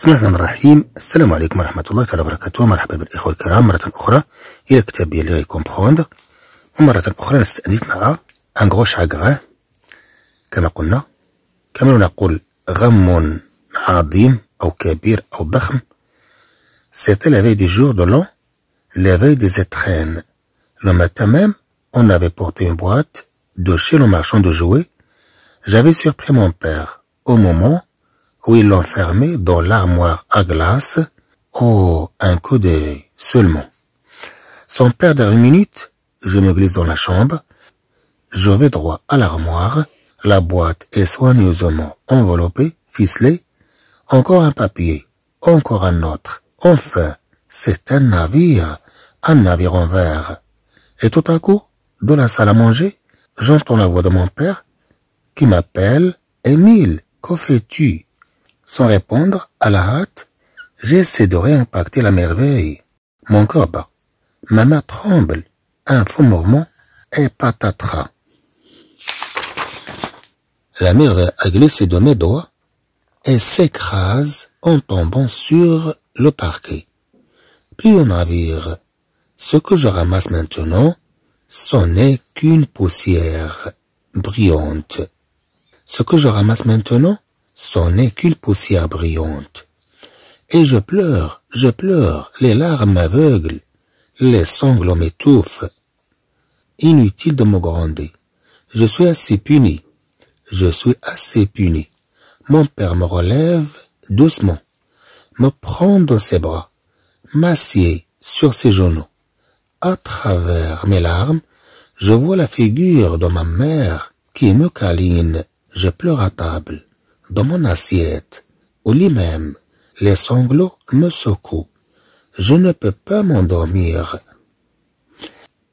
بسم الله الرحمن الرحيم السلام عليكم ورحمة الله تعالى وبركاته مرحبا بالإخوة الكرام مرة أخرى إلى كتاب لي كومبخوند ومرة أخرى نستأنف مع أنغو شاغغا كما قلنا كما نقول غم عظيم أو كبير أو ضخم سيتي la veille du jour de l'an, la veille des étrennes. Le matin même, on avait porté une boîte de chez le marchand de jouets. J'avais surpris mon père où l'enfermé dans l'armoire à glace. ou oh, un coup d'œil seulement. Sans perdre une minute, je me glisse dans la chambre. Je vais droit à l'armoire. La boîte est soigneusement enveloppée, ficelée. Encore un papier, encore un autre. Enfin, c'est un navire, un navire en verre. Et tout à coup, dans la salle à manger, j'entends la voix de mon père qui m'appelle Émile, que fais-tu sans répondre, à la hâte, j'essaie de réimpacter la merveille. Mon corps bat. Ma main tremble. Un faux mouvement et patatras. La merveille a glissé de mes doigts et s'écrase en tombant sur le parquet. Puis on navire. Ce que je ramasse maintenant, ce n'est qu'une poussière brillante. Ce que je ramasse maintenant, son n'est qu'une poussière brillante. Et je pleure, je pleure, les larmes m'aveuglent, les sanglots m'étouffent. Inutile de me gronder. Je suis assez puni. Je suis assez puni. Mon père me relève doucement, me prend dans ses bras, m'assied sur ses genoux. À travers mes larmes, je vois la figure de ma mère qui me câline. Je pleure à table. dans mon assiette au lit même. les sanglots me secouent. Je ne peux pas m'endormir.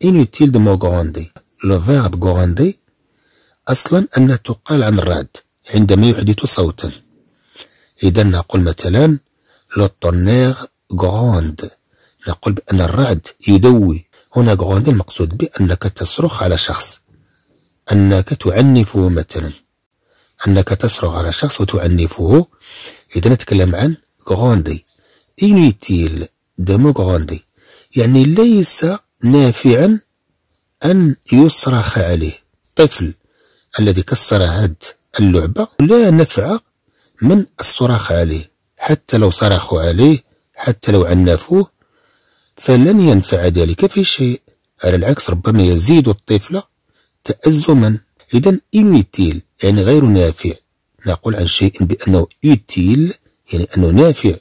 Inutile de me gronder. Le verbe gronder أصلا أنها تقال عن الرعد عندما يحدث صوتا إذا نقول مثلا لو طونير غروند نقول بأن الرعد يدوي هنا غروند المقصود بأنك تصرخ على شخص أنك تعنفه مثلا أنك تصرخ على شخص وتعنفه إذا نتكلم عن غوندي إنويتيل دمو غوندي يعني ليس نافعا أن يصرخ عليه طفل الذي كسر هاد اللعبة لا نفع من الصراخ عليه حتى لو صرخوا عليه حتى لو عنفوه فلن ينفع ذلك في شيء على العكس ربما يزيد الطفل تأزما إذا إنيتيل يعني غير نافع نقول عن شيء بأنه إيتيل يعني أنه نافع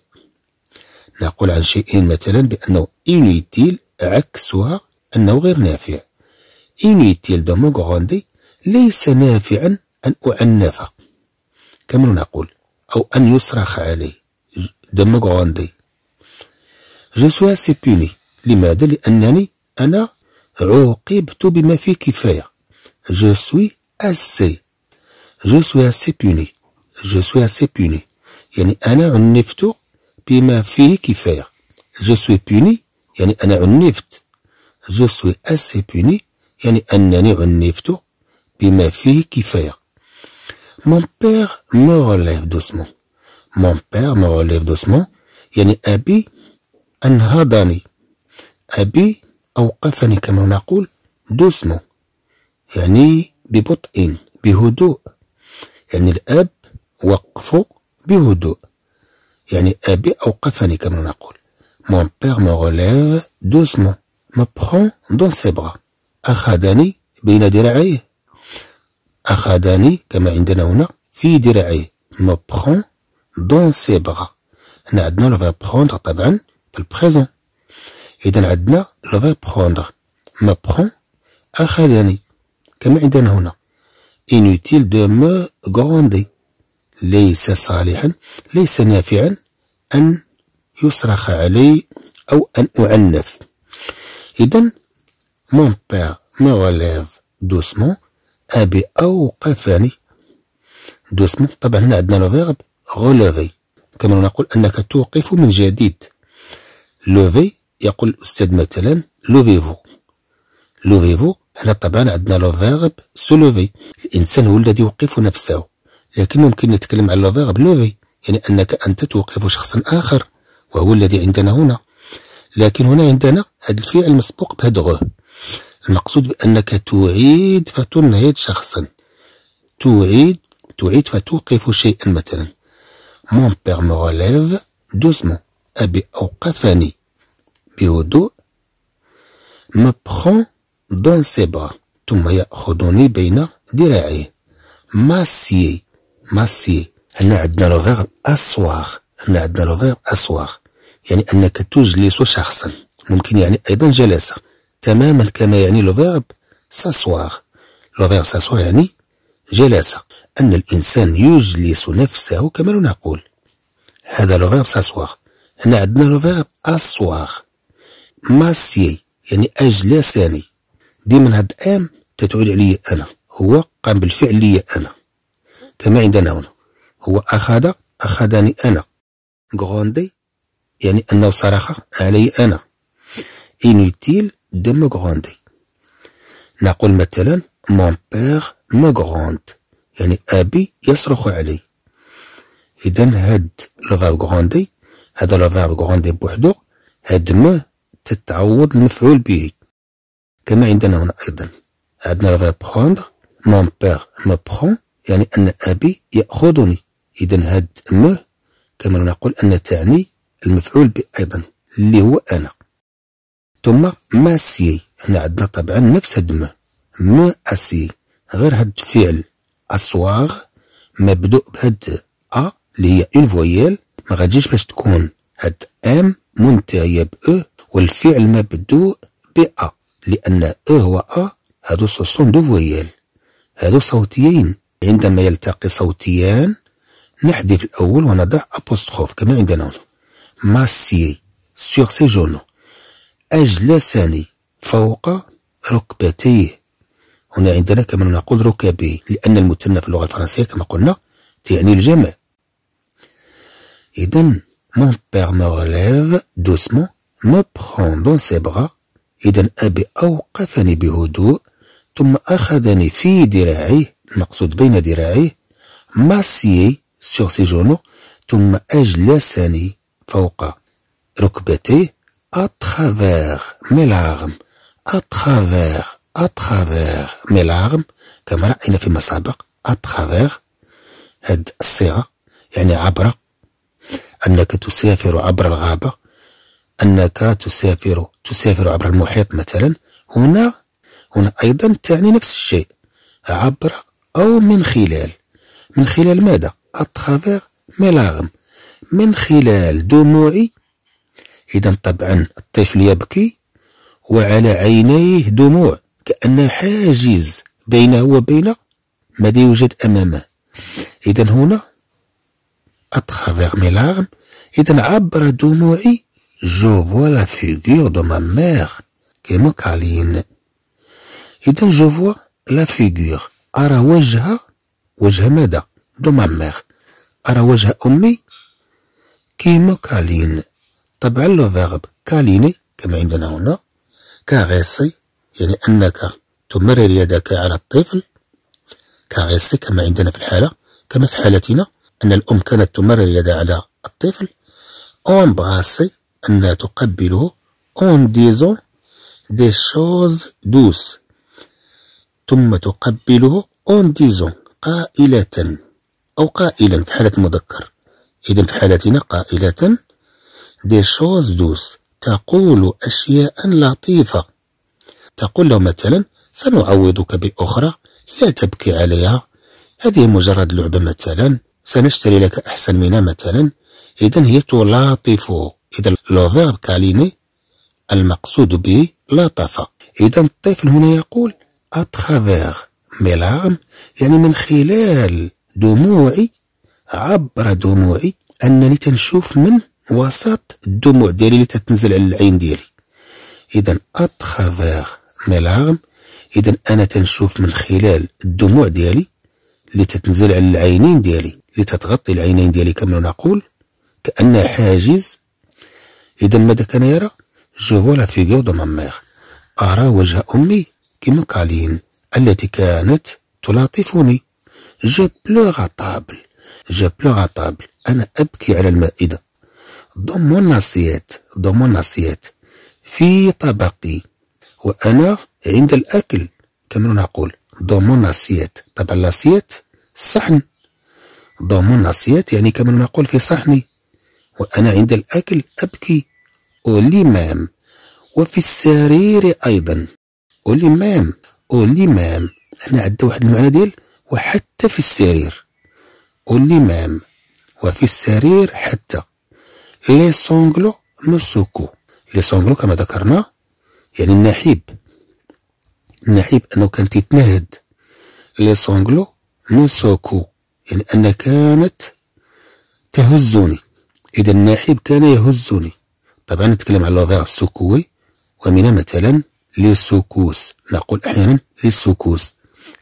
نقول عن شيء مثلا بأنه إنيتيل عكسها أنه غير نافع إنيتيل دو موغوندي ليس نافعا أن أعنف كما نقول أو أن يصرخ عليه دو موغوندي جو سوا سي بوني لماذا؟ لأنني أنا عوقبت بما فيه كفاية جو سوي SC. Je suis assez puni. Je suis assez puni. Yani, ana unifto, puis ma fille qui fait. Je suis puni. Yani, ana unift. Je suis assez puni. Yani, annani unifto, puis ma fille qui fait. Mon père me relève doucement. Mon père me relève doucement. Yani, abi, anhadani. Abi, awqafani, comme on a doucement. Yani, ببطء بهدوء يعني الأب وقفه بهدوء يعني أبي أوقفني كما نقول مون بير مو relève دوسمون مو بخون دون سي بغا أخذني بين ذراعيه. أخذني كما عندنا هنا في ذراعيه. مو بخون دون سي بغا هنا عندنا لو بخوندر طبعا في البريزون. إذا عندنا لو بخوندر مو بخون أخذني. كما عندنا هنا انوتيل de me غوندي ليس صالحا ليس نافعا أن يصرخ علي أو أن أعنف إذا مون بير مو relève دوسمون أبي أوقفني دوسمون طبعا هنا عندنا لو فيرب غولوفي كما نقول أنك توقف من جديد لوفي يقول الأستاذ مثلا لوفيفو لوفيفو هنا طبعا عندنا لو فيرب سولوفي الانسان هو الذي يوقف نفسه لكن ممكن نتكلم على لو فيرب لوفي يعني انك انت توقف شخصا اخر وهو الذي عندنا هنا لكن هنا عندنا هذا الفعل مسبوق بهدغه المقصود بانك تعيد فتنهض شخصا تعيد تعيد فتوقف شيئا مثلا مون بير مو ريليف دوسمون ابي اوقفني بهدوء مبخون دون سيبا ثم يأخذني بين ذراعيه ماسي ماسي هنا عندنا لو فيرب اسواغ هنا عندنا لو فيرب اسواغ يعني انك تجلس شخصا ممكن يعني ايضا جلسه تماما كما يعني لو فيرب ساسواغ لو فيرب ساسواغ يعني جلسه ان الانسان يجلس نفسه كما نقول هذا لو فيرب ساسواغ هنا عندنا لو فيرب اسواغ ماسي يعني اجلسني ديما هاد الام تتعود عليا أنا هو قام بالفعل ليا أنا كما عندنا هنا هو أخذ أخذني أنا غروندي يعني أنه صرخ علي أنا انوتيل دو مو غوندي نقول مثلا مون بير مو غوند يعني أبي يصرخ علي إذا هاد الفاب غروندي هذا الفاب غروندي بوحدو هاد مو تتعوض المفعول به كما عندنا هنا أيضا عندنا فيرب بخوندر مون بير مو بخون يعني أن أبي يأخذني إذا هاد مو كما نقول أن تعني المفعول ب أيضا اللي هو أنا ثم ماسي هنا عندنا طبعا نفس هاد مو مو أسي غير هاد الفعل أسواغ مبدوء بهاد أ اللي هي اون فويال ما غاديش باش تكون هاد ام منتهيه ب او e، والفعل مبدوء ب ا لأن إيه و أ آه؟ هادو سوسون دو فويال هادو صوتيين عندما يلتقي صوتيان نحذف الأول ونضع أبوستخوف كما عندنا هنا ماسي سيغ سي جونو أجلسني فوق ركبتيه هنا عندنا كما نقول ركبي لأن المثنى في اللغة الفرنسية كما قلنا تعني الجمع إذا مون بيغ me دوسمون doucement me prend dans ses إذا أبي أوقفني بهدوء ثم أخذني في ذراعيه المقصود بين ذراعيه ماسيي سور سي جونو ثم أجلسني فوق ركبتيه أترافيغ ميلاغم أترافيغ أترافيغ مي كما رأينا فيما سبق أترافيغ هاد الصيغة يعني عبر أنك تسافر عبر الغابة أنك تسافر تسافر عبر المحيط مثلا هنا هنا أيضا تعني نفس الشيء عبر أو من خلال من خلال ماذا؟ أتخافيغ ميلاغم من خلال دموعي إذا طبعا الطفل يبكي وعلى عينيه دموع كأن حاجز بينه وبين ماذا يوجد أمامه إذا هنا أتخافيغ ميلاغم إذا عبر دموعي je vois la figure de ma mère qui me câline. إذا je vois la figure أرى وجهها وجه ماذا؟ دو ما ميغ أرى وجه أمي كيما كالين طبعا لو فيغب كاليني كما عندنا هنا كاغيسي يعني أنك تمرر يدك على الطفل كاغيسي كما عندنا في الحالة كما في حالتنا أن الأم كانت تمرر يدها على الطفل أمبغاسي أن لا تقبله اون disant دي شوز دوس ثم تقبله اون ديزون قائلة أو قائلا في حالة مذكر إذا في حالتنا قائلة دي شوز دوس تقول أشياء لطيفة تقول له مثلا سنعوضك بأخرى لا تبكي عليها هذه مجرد لعبة مثلا سنشتري لك أحسن منها مثلا إذا هي تلاطفه إذا لو كاليني المقصود به لطافة إذا الطفل هنا يقول أتخافيغ ميلارم يعني من خلال دموعي عبر دموعي أنني تنشوف من وسط الدموع ديالي اللي تتنزل على العين ديالي إذا أتخافيغ ميلارم إذا أنا تنشوف من خلال الدموع ديالي اللي تتنزل على العينين ديالي اللي تتغطي العينين ديالي كما نقول كأنها حاجز إذا ماذا كان يرى؟ جوال في جوضة مماخ أرى وجه أمي كيما كالين التي كانت تلاطفني جو بلو غطابل جو بلو غطابل أنا أبكي على المائدة ضم الناصيات ضم الناصيات في طبقي وأنا عند الأكل كما نقول ضم الناصيات طبعا الناصيات صحن ضم الناصيات يعني كما نقول في صحني وأنا عند الأكل أبكي أولي مام وفي السرير أيضا أولي مام أولي مام أنا عندي واحد المعنى ديال وحتى في السرير أولي مام وفي السرير حتى لي سونغلو نسوكو لي سونغلو كما ذكرنا يعني النحيب النحيب أنه كان تيتنهد لي سونغلو نسوكو يعني أن كانت تهزني إذا الناحب كان يهزني طبعا نتكلم على الوضع السكوي ومن مثلا للسكوس نقول أحيانا للسكوس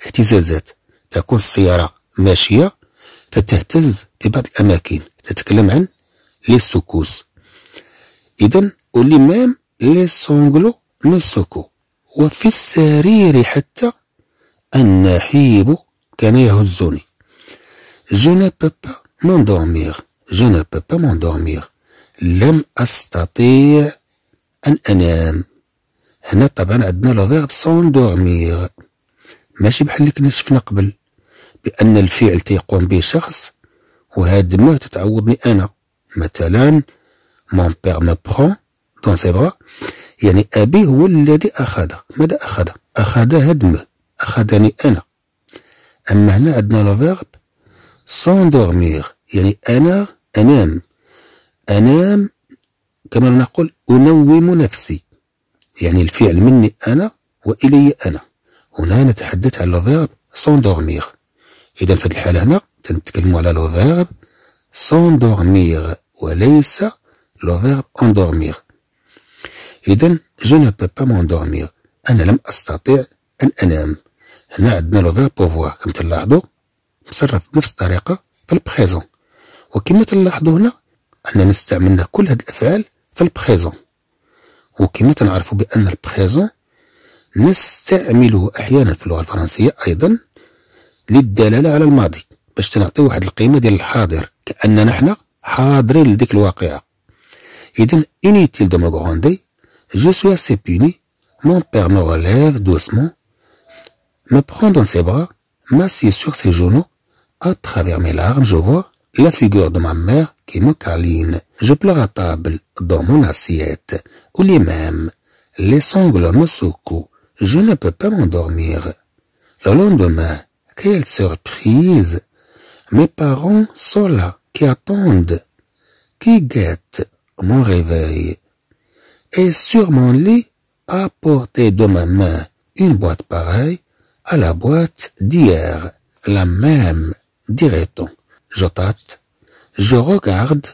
اهتزازات تكون السيارة ماشية فتهتز في بعض الأماكن نتكلم عن للسكوس إذا واللي مام لي سونغلو نسكو وفي السرير حتى النحيب كان يهزني جو ne peux pas je ne peux pas m'endormir لم أستطيع أن أنام هنا طبعا عندنا لو فيرب سون دورمير ماشي بحال اللي كنا شفنا قبل بأن الفعل تيقوم به شخص وهاد ما تتعوضني أنا مثلا مون بير مو بخون دون سي برا يعني أبي هو الذي أخذ ماذا أخذ؟ أخذ هاد ما أخذني أنا أما هنا عندنا لو فيرب سون دورمير يعني أنا أنام أنام كما نقول أنوم نفسي يعني الفعل مني أنا وإلي أنا هنا نتحدث على لو سون دورمير إذا في الحالة هنا تنتكلموا على لو سون دورميغ وليس لو فيرب اندورميغ إذا جو نو بو با دورمير أنا لم أستطيع أن أنام هنا عندنا لو فيرب بوفوار كما تلاحظوا مصرف بنفس الطريقة في البريزون وكما تلاحظوا هنا اننا استعملنا كل هاد الافعال في البريزون وكما تنعرفوا بان البريزون نستعمله احيانا في اللغه الفرنسيه ايضا للدلاله على الماضي باش تنعطيو واحد القيمه ديال الحاضر كاننا حنا حاضرين لديك الواقعه اذا inutile دو me gronder جو سوى assez مون بير père me relève doucement مبخون دون dans ses bras m'assied sur ses genoux مي travers جو vois la figure de ma mère qui me câline. Je pleure à table, dans mon assiette, ou les mêmes. Les sanglots me secouent. Je ne peux pas m'endormir. Le lendemain, quelle surprise! Mes parents sont là, qui attendent, qui guettent mon réveil. Et sur mon lit, à portée de ma main, une boîte pareille à la boîte d'hier, la même, dirait-on. Je tâte, je regarde.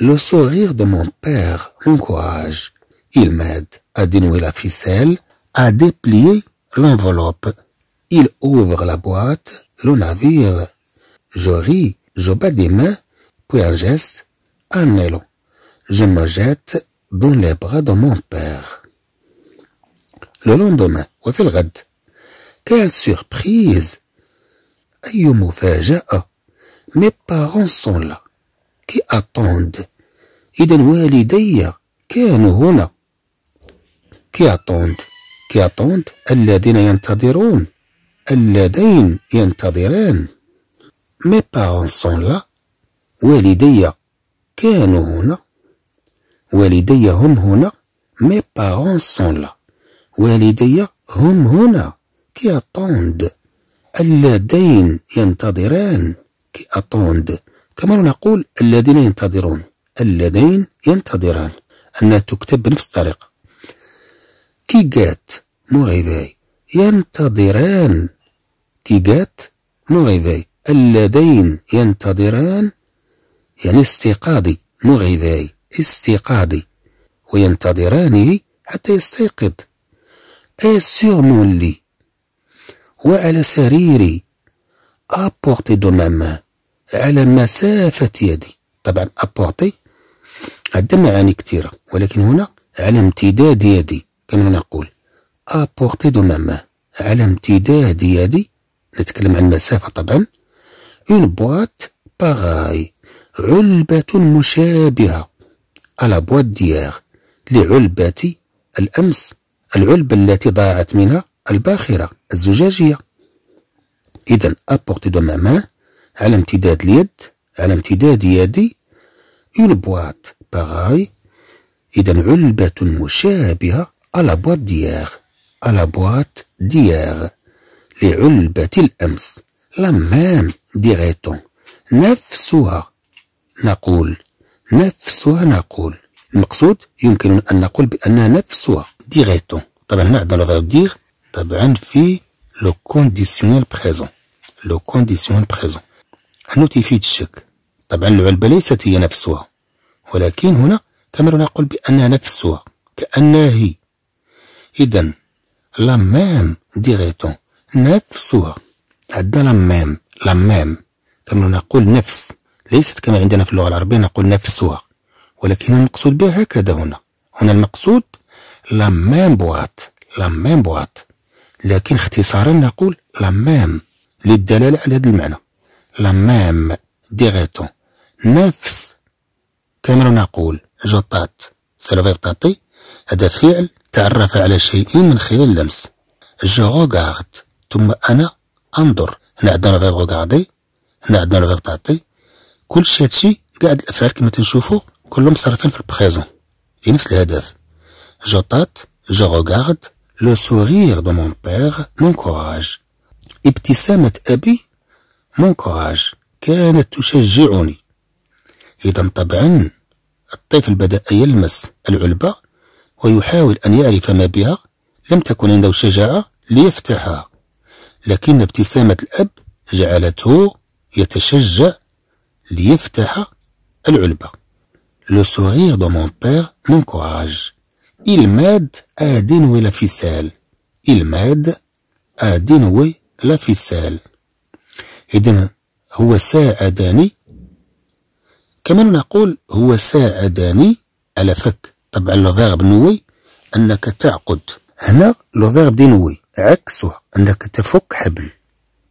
Le sourire de mon père m'encourage. Il m'aide à dénouer la ficelle, à déplier l'enveloppe. Il ouvre la boîte, le navire. Je ris, je bats des mains, puis un geste, un élan. Je me jette dans les bras de mon père. Le lendemain, le red. Quelle surprise! أي مفاجأة! مي parents sont لا كي اتوند إذا والدي كانوا هنا كي اتوند كي اتوند الذين ينتظرون اللذين ينتظران مي parents sont لا والدي كانوا هنا والدي هم هنا مي بارون سون لا والدي هم هنا كي اتوند اللذين ينتظران كي أطوند كما نقول الذين ينتظرون اللذين ينتظران أنها تكتب بنفس الطريقة كي جات مغيباي ينتظران كي جات مغيباي اللذين ينتظران يعني استيقاظي مغيباي استيقاظي وينتظرانه حتى يستيقظ اي سيغمون لي وعلى سريري ابورتي دو مامان على مسافة يدي طبعا أبورتي عندها معاني كثيرة ولكن هنا على امتداد يدي كما نقول أبورتي دو ماما على امتداد يدي نتكلم عن مسافة طبعا اون بواط باغاي علبة مشابهة على بواط دياغ لعلبة الأمس العلبة التي ضاعت منها الباخرة الزجاجية إذا أبورتي دو ماما على امتداد اليد على امتداد يدي اون بواط باغاي إذا علبة مشابهة على بواط boîte على بواط la لعلبة الأمس لا مام ديغيتون نفسها نقول نفسها نقول المقصود يمكن أن نقول بأنها نفسها ديغيتون طبعا هنا عندنا لو دير طبعا في لو كونديسيونيل بريزون لو كونديسيونيل بريزون حنوت يفيد الشك طبعا العلبة ليست هي نفسها ولكن هنا كاميرون يقول بأنها نفسها كأنها هي إذا لا ميم ديغيتون نفسها عندنا لا ميم لا ميم كاميرون نقول نفس ليست كما عندنا في اللغة العربية نقول نفسها ولكن المقصود بها هكذا هنا هنا المقصود لا ميم بوات لا ميم بوات لكن اختصارا نقول لا ميم للدلالة على هذا المعنى لا ميم ديغيتون نفس كما نقول جو طات سي لوفير طاتي هذا فعل تعرف على شيء من خلال اللمس جو روغارد ثم انا انظر هنا عندنا لوفير غوغاردي هنا عندنا لوفير طاتي كل شيء هادشي كاع الافعال كما تنشوفو كلهم مصرفين في البريزون لنفس الهدف جو طات جو غوغارد لو سوغيغ دو مون بير مونكوراج ابتسامة أبي مونكوراج كانت تشجعني إذا طبعا الطفل بدأ يلمس العلبة ويحاول أن يعرف ما بها لم تكن عنده الشجاعة ليفتحها لكن ابتسامة الأب جعلته يتشجع ليفتح العلبة لو sourire دو mon père m'encourage. Il m'aide à dénouer la ficelle. Il m'aide à dénouer la ficelle. إذا هو ساعدني كما نقول هو ساعدني على فك طبعا لو فيرب نوي أنك تعقد هنا لو فيرب دي نوي عكسه أنك تفك حبل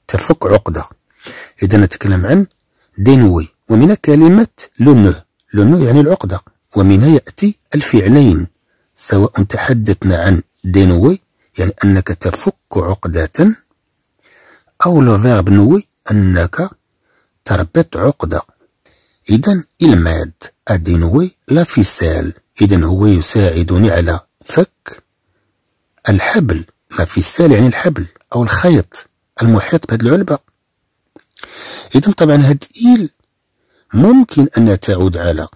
تفك عقدة إذا نتكلم عن دينوي ومن كلمة لونو لونو يعني العقدة ومنها يأتي الفعلين سواء تحدثنا عن دينوي يعني أنك تفك عقدة أو لو فيرب نوي أنك تربط عقدة إذا الماد أدنوي لا فصال إذا هو يساعدني على فك الحبل لا فصال يعني الحبل أو الخيط المحيط بهذه العلبة إذا طبعا هاد إيل ممكن أن تعود على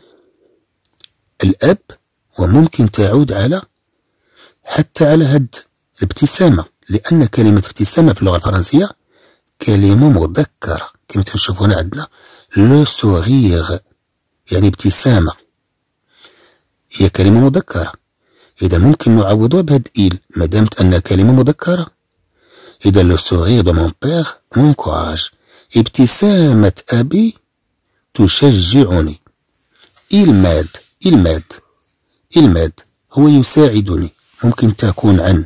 الأب وممكن تعود على حتى على هاد الابتسامة لأن كلمة ابتسامة في اللغة الفرنسية كلمة مذكرة كما تنشوفوا هنا عندنا لو سوغيغ يعني ابتسامة هي كلمة مذكرة إذا ممكن نعوضها بهاد إيل ما دامت أنها كلمة مذكرة إذا لو سوغيغ دو مون بيغ مونكوراج ابتسامة أبي تشجعني إيل ماد إيل ماد إيل ماد هو يساعدني ممكن تكون عن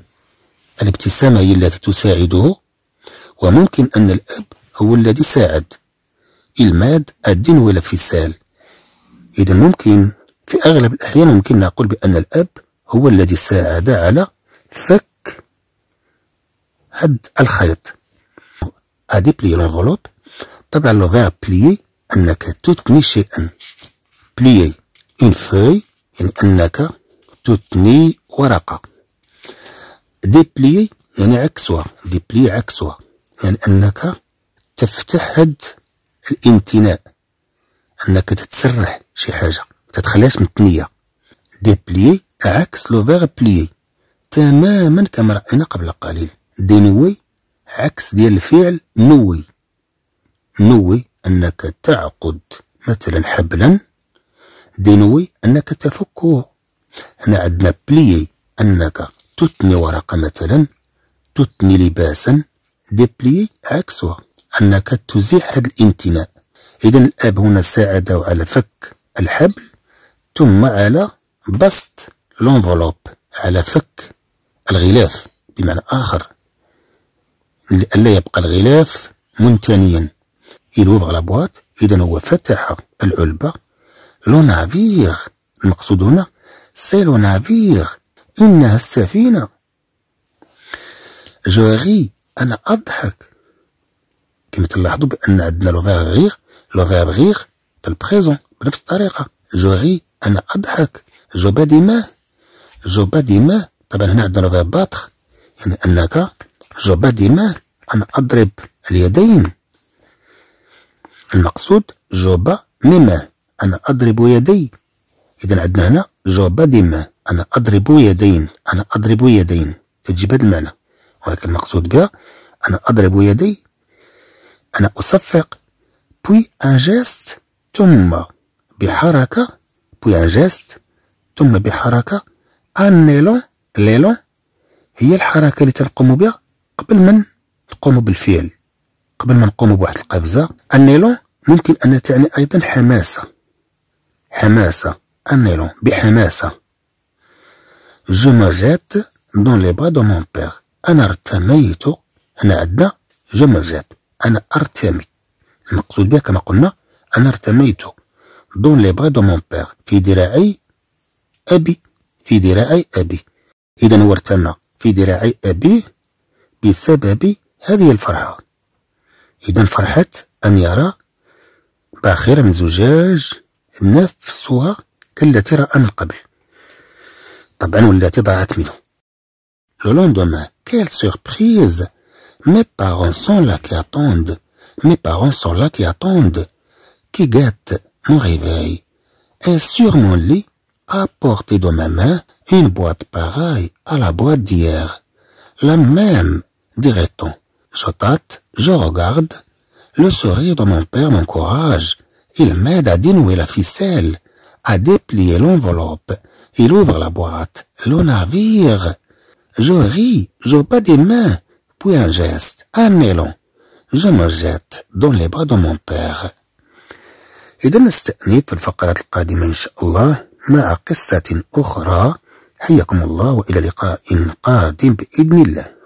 الابتسامة هي التي تساعده وممكن أن الأب هو الذي ساعد الماد الدين ولا فسال إذا ممكن في أغلب الأحيان ممكن نقول بأن الأب هو الذي ساعد على فك هد الخيط أديبلي لانغلوب طبعا لغة بلي بليي أنك تثني شيئا بليي اون فوي يعني أنك تثني ورقة ديبليي يعني عكسها بلي عكسها يعني أنك تفتح هاد الامتناء أنك تتسرح شي حاجة تتخليهاش متنية ديبلي عكس لو فيغ بليي تماما كما رأينا قبل قليل دينوي عكس ديال الفعل نوي نوي أنك تعقد مثلا حبلا دينوي أنك تفكه هنا عندنا بليي أنك تثني ورقة مثلا تثني لباسا ديبلي عكسها أنك تزيح هذا الانتناء إذا الأب هنا ساعده على فك الحبل ثم على بسط لونفلوب على فك الغلاف بمعنى آخر لئلا يبقى الغلاف منتنيا il اوفغ la إذا هو فتح العلبة لو نافيغ المقصود هنا سي لو نافيغ إنها السفينة جوغي انا اضحك كما تلاحظوا بان عندنا لوفير غير لوفير غير في البريزون بنفس الطريقه جو ري انا اضحك جو ما جو ما طبعا هنا عندنا لوفير باتر يعني انك جو ما انا اضرب اليدين المقصود جوبا ما انا اضرب يدي اذا عندنا هنا جوبا ما انا اضرب يدين انا اضرب يدين تجيب هذا المعنى وهذا المقصود بها أنا أضرب يدي أنا أصفق بوي أن جيست ثم بحركة بوي أن جيست ثم بحركة أن ليلون ليلون هي الحركة اللي تنقوم بها قبل من نقوم بالفعل قبل ما نقوم بواحد القفزة ان النيلون ممكن أن تعني أيضا حماسة حماسة ان النيلون بحماسة جو ما جات دون لي bras de مون بير أنا ارتميت هنا عندنا جمع ذات أنا أرتمي المقصود بها كما قلنا أنا ارتميت دون لي بغي دو مون بير في ذراعي أبي في ذراعي أبي إذا هو ارتمى في ذراعي أبيه بسبب هذه الفرحة إذا فرحة أن يرى باخرة من زجاج نفسها كالتي رأى من قبل طبعا والتي ضاعت منه Le lendemain, quelle surprise Mes parents sont là qui attendent. Mes parents sont là qui attendent. Qui guette mon réveil. Et sur mon lit, à portée de ma main, une boîte pareille à la boîte d'hier. La même, dirait-on. Je tâte, je regarde. Le sourire de mon père m'encourage. Il m'aide à dénouer la ficelle, à déplier l'enveloppe. Il ouvre la boîte. Le navire Je ris, je bats des mains, puis un geste, un élan. Je me jette dans les bras de mon père. إذا نستأنف في الفقرات القادمة إن شاء الله مع قصة أخرى حياكم الله وإلى لقاء قادم بإذن الله